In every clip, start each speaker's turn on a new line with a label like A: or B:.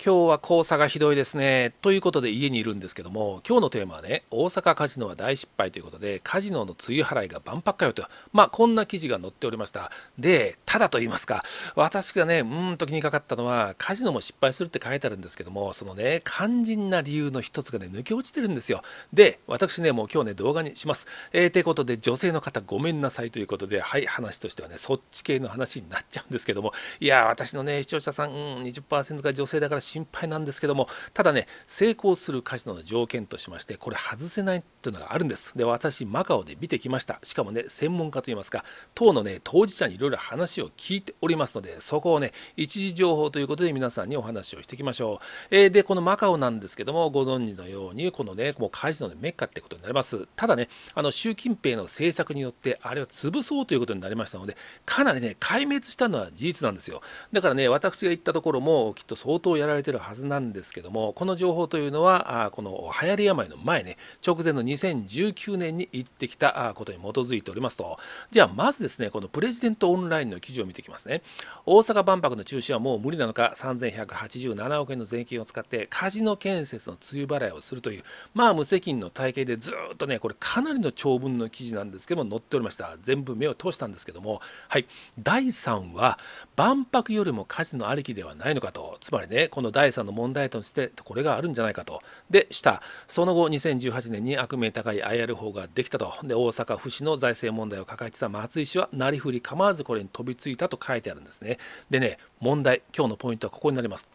A: 今日は黄砂がひどいですね。ということで家にいるんですけども、今日のテーマはね、大阪カジノは大失敗ということで、カジノの梅雨払いが万博かよと、まあこんな記事が載っておりました。で、ただと言いますか、私がね、うーんと気にかかったのは、カジノも失敗するって書いてあるんですけども、そのね、肝心な理由の一つがね、抜け落ちてるんですよ。で、私ね、もう今日ね、動画にします。えー、てことで、女性の方ごめんなさいということで、はい、話としてはね、そっち系の話になっちゃうんですけども、いや、私のね、視聴者さん、ん、20%が女性だから心配なんですけどもただね成功するカジノの条件としましてこれ外せないいうのがあるんですで私マカオで見てきましたしかもね専門家といいますか党のね当事者にいろいろ話を聞いておりますのでそこをね一時情報ということで皆さんにお話をしていきましょう、えー、でこのマカオなんですけどもご存知のようにこのねもうカジノのメッカってことになりますただねあの習近平の政策によってあれを潰そうということになりましたのでかなりね壊滅したのは事実なんですよだからね私が言ったところもきっと相当やられてるはずなんですけどもこの情報というのはあこの流行り病の前ね直前の2 2019年に行ってきたことに基づいておりますと、じゃあまずですね、このプレジデントオンラインの記事を見ていきますね。大阪万博の中止はもう無理なのか、3187億円の税金を使ってカジノ建設の梅雨払いをするという、まあ無責任の体系でずっとね、これかなりの長文の記事なんですけども、載っておりました。全部目を通したんですけども、はい、第3は万博よりもカジノありきではないのかと、つまりね、この第3の問題として、これがあるんじゃないかと。で、た、その後2018年に悪名高い IR 法ができたとで大阪府市の財政問題を抱えてた松井氏はなりふり構わずこれに飛びついたと書いてあるんですねでね問題今日のポイントはここになります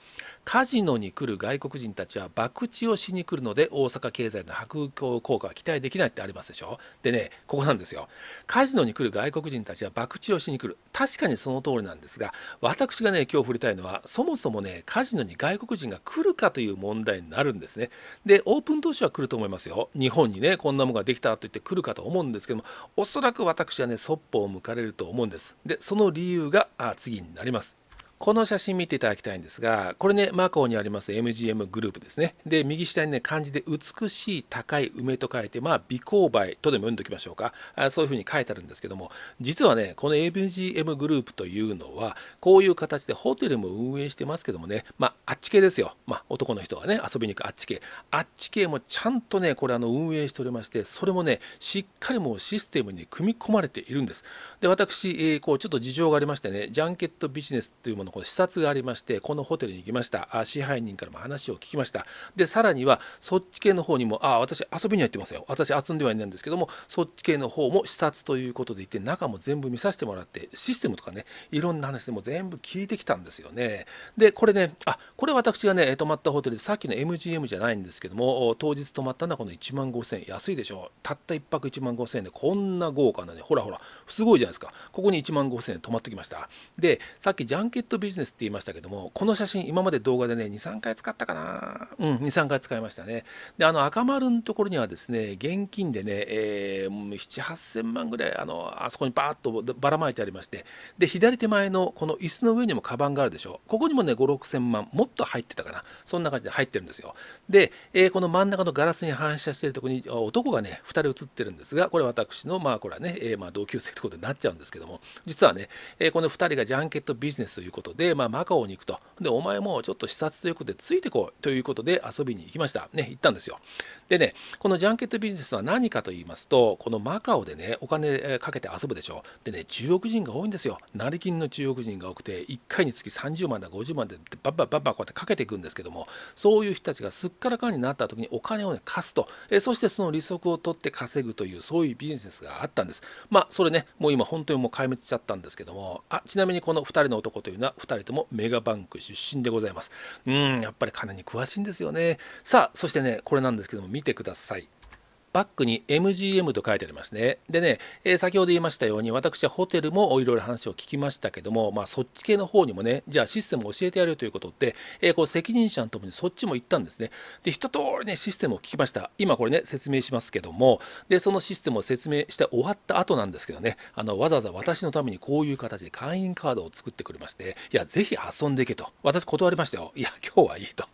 A: カジノに来る外国人たちは博打をしに来るので大阪経済の白強効果は期待できないってありますでしょでねここなんですよカジノに来る外国人たちは博打をしに来る確かにその通りなんですが私がね今日触れたいのはそもそもねカジノに外国人が来るかという問題になるんですねでオープン投資は来ると思いますよ日本にねこんなものができたと言って来るかと思うんですけどもおそらく私はねそっぽを向かれると思うんですでその理由があ次になりますこの写真見ていただきたいんですがこれねマコオにあります MGM グループですねで右下にね漢字で美しい高い梅と書いてまあ美勾梅とでも読んでおきましょうかあそういうふうに書いてあるんですけども実はねこの MGM グループというのはこういう形でホテルも運営してますけどもねまああっち系ですよまあ男の人がね遊びに行くあっち系あっち系もちゃんとねこれあの運営しておりましてそれもねしっかりもうシステムに組み込まれているんですで私、えー、こうちょっと事情がありましてねジャンケットビジネスというものこの視察がありましてこのホテルに行きましたあ支配人からも話を聞きましたでさらにはそっち系の方にもあ私遊びには行ってますよ私遊んではいないんですけどもそっち系の方も視察ということで行って中も全部見させてもらってシステムとかねいろんな話でも全部聞いてきたんですよねでこれねあこれ私がね泊まったホテルでさっきの MGM じゃないんですけども当日泊まったのはこの1万5000円安いでしょたった1泊1万5000円でこんな豪華なねほらほらすごいじゃないですかここに1万5000円泊まってきましたでさっきジャンケットトビジネスって言いましたけどもこの写真今まで動画でね23回使ったかなうん23回使いましたねであの赤丸のところにはですね現金でね、えー、78000万ぐらいあのあそこにバーッとばらまいてありましてで左手前のこの椅子の上にもカバンがあるでしょう。ここにもね56000万もっと入ってたかなそんな感じで入ってるんですよで、えー、この真ん中のガラスに反射しているところに男がね2人写ってるんですがこれ私のまあこれはね、えー、まあ同級生ということになっちゃうんですけども実はね、えー、この2人がジャンケットビジネスということことで、まあ、マカオに行くとでお前もちょっと視察ということでついてこいということで遊びに行きましたね行ったんですよでねこのジャンケットビジネスは何かと言いますとこのマカオでねお金かけて遊ぶでしょう。でね中国人が多いんですよ成金の中国人が多くて1回につき30万だ50万でバッバッバッバこうやってかけていくんですけどもそういう人たちがすっからかんになった時にお金をね貸すとえそしてその利息を取って稼ぐというそういうビジネスがあったんですまあそれねもう今本当にもう壊滅しちゃったんですけどもあちなみにこの2人の男というのはが2人ともメガバンク出身でございますうんやっぱり金に詳しいんですよねさあそしてねこれなんですけども見てくださいバックに MGM と書いてありますね。でね、えー、先ほど言いましたように、私はホテルもいろいろ話を聞きましたけども、まあ、そっち系の方にもね、じゃあシステムを教えてやるよということで、えー、こう責任者ともにそっちも行ったんですね。で、一通りね、システムを聞きました。今これね、説明しますけども、で、そのシステムを説明して終わった後なんですけどね、あのわざわざ私のためにこういう形で会員カードを作ってくれまして、いや、ぜひ遊んでいけと。私断りましたよ。いや、今日はいいと。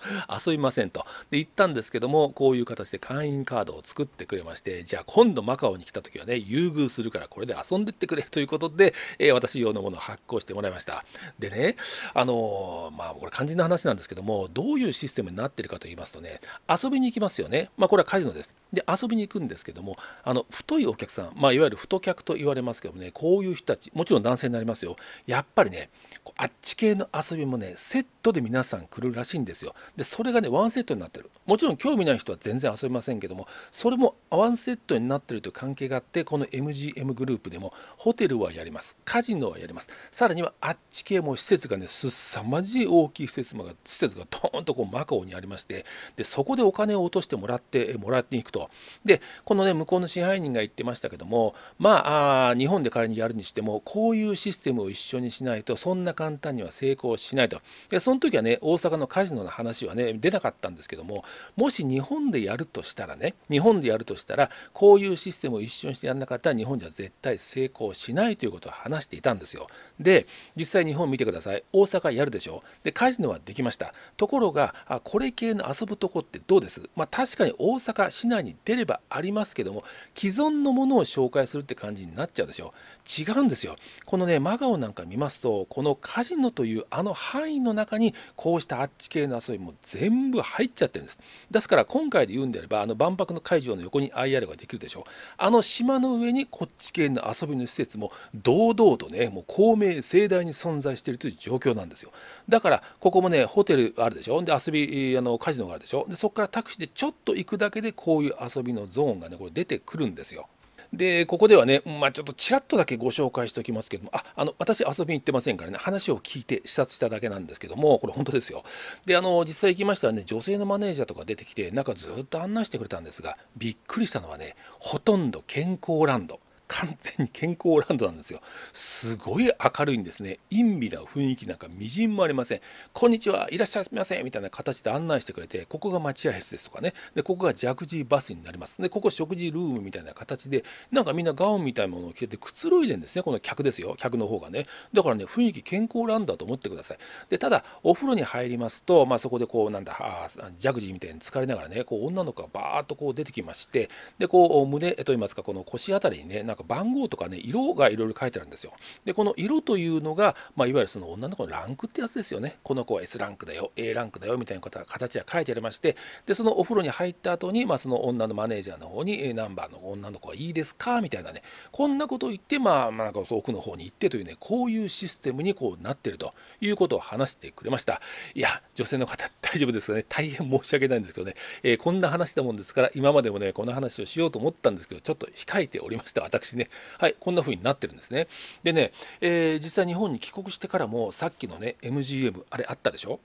A: 遊びませんと。で、行ったんですけども、こういう形で会員カードを作ってくれましてじゃあ今度マカオに来た時はね優遇するからこれで遊んでってくれということで、えー、私用のものを発行してもらいましたでねあのー、まあこれ肝心な話なんですけどもどういうシステムになってるかと言いますとね遊びに行きますよねまあこれはカジノですで遊びに行くんですけどもあの太いお客さん、まあ、いわゆる太客と言われますけどもねこういう人たちもちろん男性になりますよやっぱりねあっち系の遊びもねセットで皆さん来るらしいんですよでそれがねワンセットになってるもちろん興味ない人は全然遊びませんけどもそれもワンセットになってるという関係があってこの MGM グループでもホテルはやりますカジノはやりますさらにはあっち系も施設がねすさまじい大きい施設が施設がドーンとこうマカオにありましてでそこでお金を落としてもらってもらっていくとと。でこのね向こうの支配人が言ってましたけどもまあ日本で仮にやるにしてもこういうシステムを一緒にしないとそんな簡単には成功しないと。でその時はね大阪のカジノの話はね出なかったんですけどももし日本でやるとしたらね日本でやるとしたらこういうシステムを一緒にしてやらなかったら日本じゃ絶対成功しないということを話していたんですよ。で実際日本見てください大阪やるでしょでカジノはできましたところがこれ系の遊ぶとこってどうです、まあ、確かに大阪市内にに出ればありますけども既存のものを紹介するって感じになっちゃうでしょ違うんですよこのね真顔なんか見ますとこのカジノというあの範囲の中にこうしたあっち系の遊びも全部入っちゃってるんですですから今回で言うんであればあの万博の会場の横に IR ができるでしょあの島の上にこっち系の遊びの施設も堂々とねもう公明盛大に存在しているという状況なんですよだからここもねホテルあるでしょで遊びあのカジノがあるでしょでそこからタクシーでちょっと行くだけでこういう遊びのゾーンがねこれ出てくるんですよ。でここではね、まあ、ちょっとちらっとだけご紹介しておきますけどもああの私遊びに行ってませんからね話を聞いて視察しただけなんですけどもこれ本当ですよであの実際行きましたらね女性のマネージャーとか出てきてなんかずっと案内してくれたんですがびっくりしたのはねほとんど健康ランド完全に健康ランドなんですよすごい明るいんですね陰微な雰囲気なんかみじんもありませんこんにちはいらっしゃいませみたいな形で案内してくれてここが待合室ですとかねでここがジャグジーバスになりますでここ食事ルームみたいな形でなんかみんなガウンみたいなものを着ててくつろいでんですねこの客ですよ客の方がねだからね雰囲気健康ランドだと思ってくださいでただお風呂に入りますと、まあ、そこでこうなんだあジャグジーみたいに疲れながらねこう女の子がバーッとこう出てきましてでこう胸といいますかこの腰あたりにねなんかか番号とかね色がいろいろ書いてあるんですよでこの色というのが、まあ、いわゆるその女の子のランクってやつですよねこの子は S ランクだよ A ランクだよみたいな形が書いてありましてでそのお風呂に入った後に、まあ、その女のマネージャーの方にナンバーの女の子はいいですかみたいなねこんなことを言って、まあ、まあ、なんか奥の方に行ってというねこういうシステムにこうなってるということを話してくれましたいや女性の方大丈夫ですかね大変申し訳ないんですけどね、えー、こんな話だもんですから今までもねこの話をしようと思ったんですけどちょっと控えておりました私でねはいこんな風になってるんですねでね、えー、実際日本に帰国してからもさっきのね MGM あれあったでしょ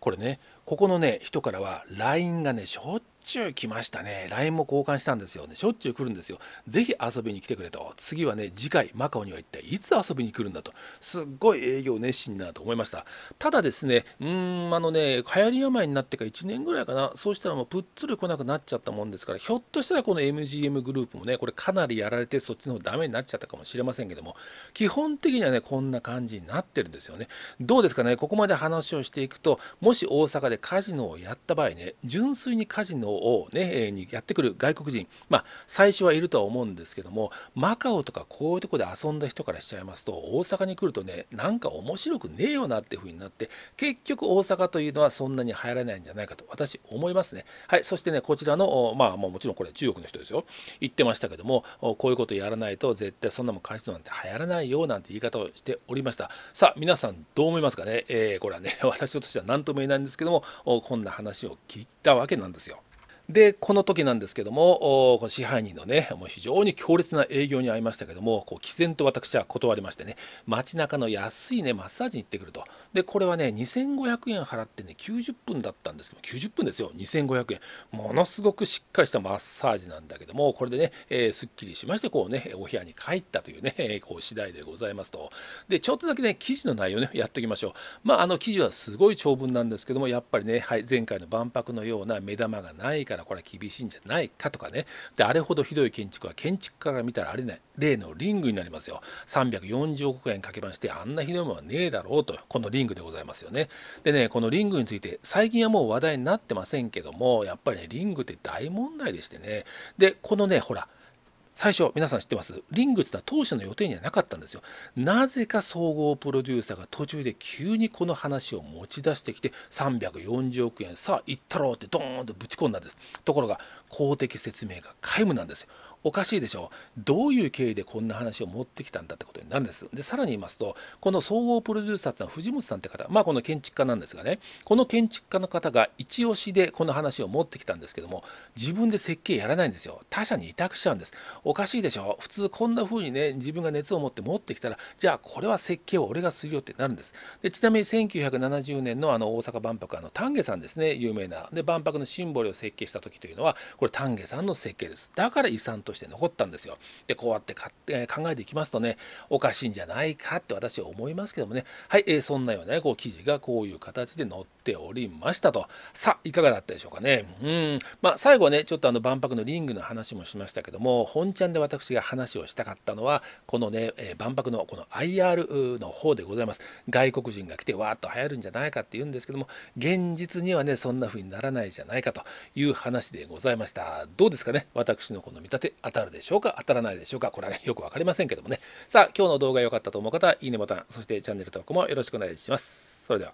A: これねここのね人からは LINE がねしょっちゅう来ましたね。LINE も交換したんですよね。しょっちゅう来るんですよ。ぜひ遊びに来てくれと。次はね、次回、マカオには一体いつ遊びに来るんだと。すっごい営業熱心だなと思いました。ただですね、うーん、あのね、流行り病になってから1年ぐらいかな。そうしたらもうぷっつり来なくなっちゃったもんですから、ひょっとしたらこの MGM グループもね、これかなりやられてそっちの方ダメになっちゃったかもしれませんけども、基本的にはね、こんな感じになってるんですよね。どうですかね、ここまで話をしていくと、もし大阪でカジノをやった場合ね、純粋にカジノをを、ね、にやってくる外国人、まあ、最初はいるとは思うんですけどもマカオとかこういうとこで遊んだ人からしちゃいますと大阪に来るとねなんか面白くねえよなっていう風になって結局大阪というのはそんなに入らないんじゃないかと私思いますね。はい、そしてねこちらの、まあ、もちろんこれ中国の人ですよ言ってましたけどもこういうことやらないと絶対そんなもん返すなんて流行らないよなんて言い方をしておりました。さあ皆さんどう思いますかね、えー、これはね 私としては何とも言えないんですけどもこんな話を聞いたわけなんですよ。でこの時なんですけども支配人のねもう非常に強烈な営業に遭いましたけどもこう毅然と私は断りましてね街中の安いねマッサージに行ってくるとでこれはね2500円払ってね90分だったんですけど90分ですよ2500円ものすごくしっかりしたマッサージなんだけどもこれでね、えー、すっきりしましてこうねお部屋に帰ったというねこう次第でございますとでちょっとだけね記事の内容ねやっておきましょうまああの記事はすごい長文なんですけどもやっぱりね、はい、前回の万博のような目玉がないからからこれは厳しいんじゃないかとかねであれほどひどい建築は建築家から見たらありない例のリングになりますよ340億円かけましてあんなひどいものはねえだろうとこのリングでございますよねでねこのリングについて最近はもう話題になってませんけどもやっぱりねリングって大問題でしてねでこのねほら最初皆さん知ってますリングって当初の予定にはなかったんですよなぜか総合プロデューサーが途中で急にこの話を持ち出してきて340億円さあ行ったろうってドーンとぶち込んだんですところが公的説明が皆無なんですよおかしいでしょうどういう経緯でこんな話を持ってきたんだってことになるんですでさらに言いますとこの総合プロデューサーってのは藤本さんって方まあこの建築家なんですがねこの建築家の方が一押しでこの話を持ってきたんですけども自分で設計やらないんですよ他社に委託しちゃうんですおかしいでしょ普通こんな風にね自分が熱を持って持ってきたらじゃあこれは設計を俺がするよってなるんですでちなみに1970年のあの大阪万博あの丹下さんですね有名なで万博のシンボルを設計した時というのはこれ丹下さんの設計ですだから遺産として残ったんですよ。でこうやってか、って考えていきますとねおかしいんじゃないかって私は思いますけどもねはい、えー、そんなような、ね、こう記事がこういう形で載っておりましたとさあいかがだったでしょうかね。うんまあ、最後はねちょっとあの万博のリングの話もしましたけども本ちゃんで私が話をしたかったのはこのね、えー、万博のこの IR の方でございます。外国人が来てわーっと流行るんじゃないかって言うんですけども現実にはねそんな風にならないじゃないかという話でございました。どうですかね私のこの見立て当たるでしょうか当たらないでしょうかこれはねよく分かりませんけどもねさあ今日の動画良かったと思う方はいいねボタンそしてチャンネル登録もよろしくお願いしますそれでは